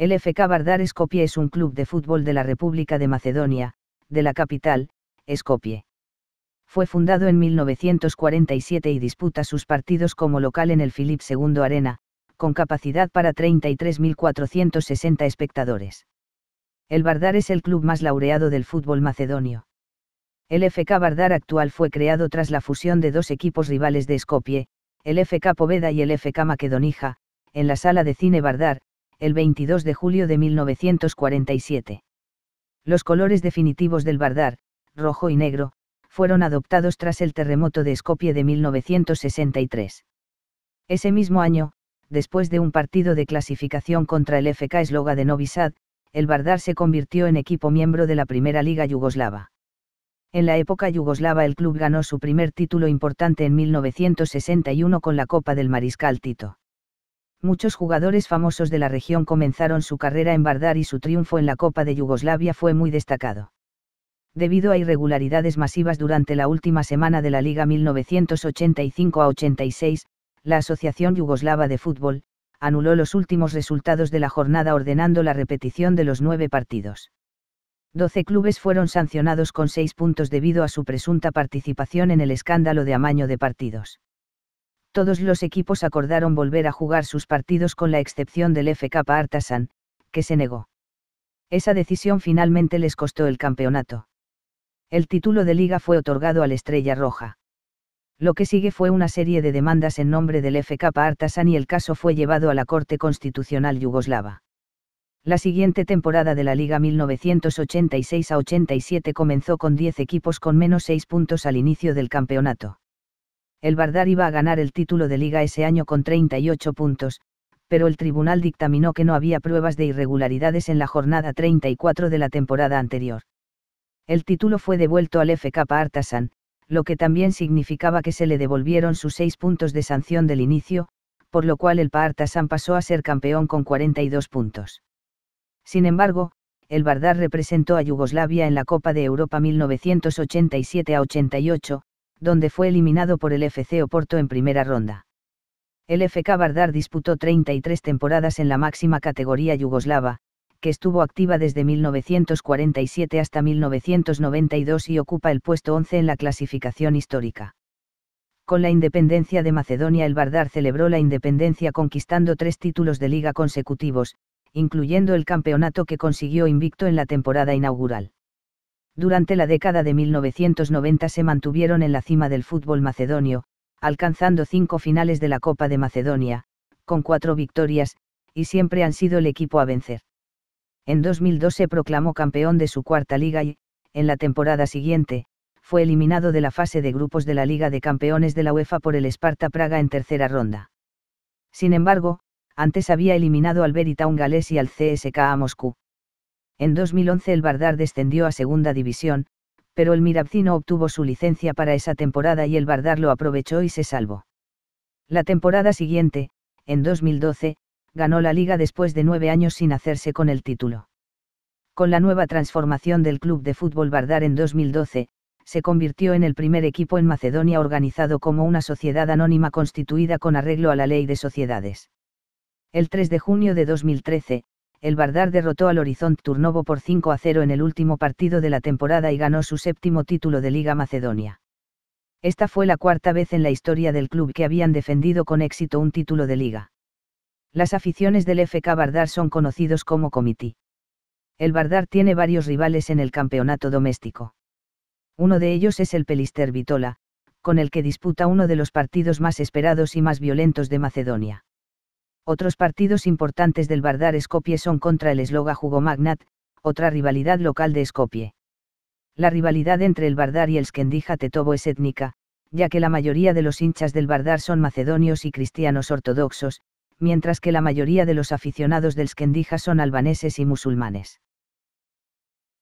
El FK Bardar Skopje es un club de fútbol de la República de Macedonia, de la capital, Skopje. Fue fundado en 1947 y disputa sus partidos como local en el Philip II Arena, con capacidad para 33.460 espectadores. El Bardar es el club más laureado del fútbol macedonio. El FK Bardar actual fue creado tras la fusión de dos equipos rivales de Skopje, el FK Poveda y el FK Makedonija, en la sala de cine Bardar, el 22 de julio de 1947. Los colores definitivos del Bardar, rojo y negro, fueron adoptados tras el terremoto de Skopje de 1963. Ese mismo año, después de un partido de clasificación contra el FK Sloga de Novi Sad, el Bardar se convirtió en equipo miembro de la Primera Liga Yugoslava. En la época yugoslava el club ganó su primer título importante en 1961 con la Copa del Mariscal Tito. Muchos jugadores famosos de la región comenzaron su carrera en Bardar y su triunfo en la Copa de Yugoslavia fue muy destacado. Debido a irregularidades masivas durante la última semana de la Liga 1985 a 86, la Asociación Yugoslava de Fútbol, anuló los últimos resultados de la jornada ordenando la repetición de los nueve partidos. Doce clubes fueron sancionados con seis puntos debido a su presunta participación en el escándalo de amaño de partidos. Todos los equipos acordaron volver a jugar sus partidos con la excepción del FK Artasan, que se negó. Esa decisión finalmente les costó el campeonato. El título de liga fue otorgado al Estrella Roja. Lo que sigue fue una serie de demandas en nombre del FK Artasan y el caso fue llevado a la Corte Constitucional Yugoslava. La siguiente temporada de la Liga 1986 a 87 comenzó con 10 equipos con menos 6 puntos al inicio del campeonato. El Bardar iba a ganar el título de liga ese año con 38 puntos, pero el tribunal dictaminó que no había pruebas de irregularidades en la jornada 34 de la temporada anterior. El título fue devuelto al FK Artasan, lo que también significaba que se le devolvieron sus seis puntos de sanción del inicio, por lo cual el Paartasan pasó a ser campeón con 42 puntos. Sin embargo, el Vardar representó a Yugoslavia en la Copa de Europa 1987 a 88, donde fue eliminado por el FC Oporto en primera ronda. El FK Vardar disputó 33 temporadas en la máxima categoría yugoslava, que estuvo activa desde 1947 hasta 1992 y ocupa el puesto 11 en la clasificación histórica. Con la independencia de Macedonia el BARDAR celebró la independencia conquistando tres títulos de liga consecutivos, incluyendo el campeonato que consiguió invicto en la temporada inaugural. Durante la década de 1990 se mantuvieron en la cima del fútbol macedonio, alcanzando cinco finales de la Copa de Macedonia, con cuatro victorias, y siempre han sido el equipo a vencer. En 2002 se proclamó campeón de su cuarta liga y, en la temporada siguiente, fue eliminado de la fase de grupos de la Liga de Campeones de la UEFA por el Sparta Praga en tercera ronda. Sin embargo, antes había eliminado al Beritown Gales y al CSKA Moscú. En 2011 el Bardar descendió a segunda división, pero el Mirabzino obtuvo su licencia para esa temporada y el Bardar lo aprovechó y se salvó. La temporada siguiente, en 2012, ganó la liga después de nueve años sin hacerse con el título. Con la nueva transformación del club de fútbol Vardar en 2012, se convirtió en el primer equipo en Macedonia organizado como una sociedad anónima constituida con arreglo a la ley de sociedades. El 3 de junio de 2013, el Vardar derrotó al Horizonte Turnovo por 5 a 0 en el último partido de la temporada y ganó su séptimo título de Liga Macedonia. Esta fue la cuarta vez en la historia del club que habían defendido con éxito un título de liga. Las aficiones del FK Vardar son conocidos como Comité. El Bardar tiene varios rivales en el campeonato doméstico. Uno de ellos es el Pelister Vitola, con el que disputa uno de los partidos más esperados y más violentos de Macedonia. Otros partidos importantes del Bardar Skopje son contra el Sloga Jugomagnat, otra rivalidad local de Escopie. La rivalidad entre el Bardar y el Skendija Tetovo es étnica, ya que la mayoría de los hinchas del Bardar son macedonios y cristianos ortodoxos, mientras que la mayoría de los aficionados del Skendija son albaneses y musulmanes.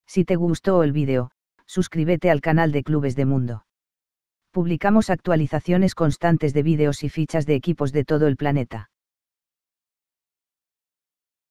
Si te gustó el vídeo, suscríbete al canal de Clubes de Mundo. Publicamos actualizaciones constantes de vídeos y fichas de equipos de todo el planeta.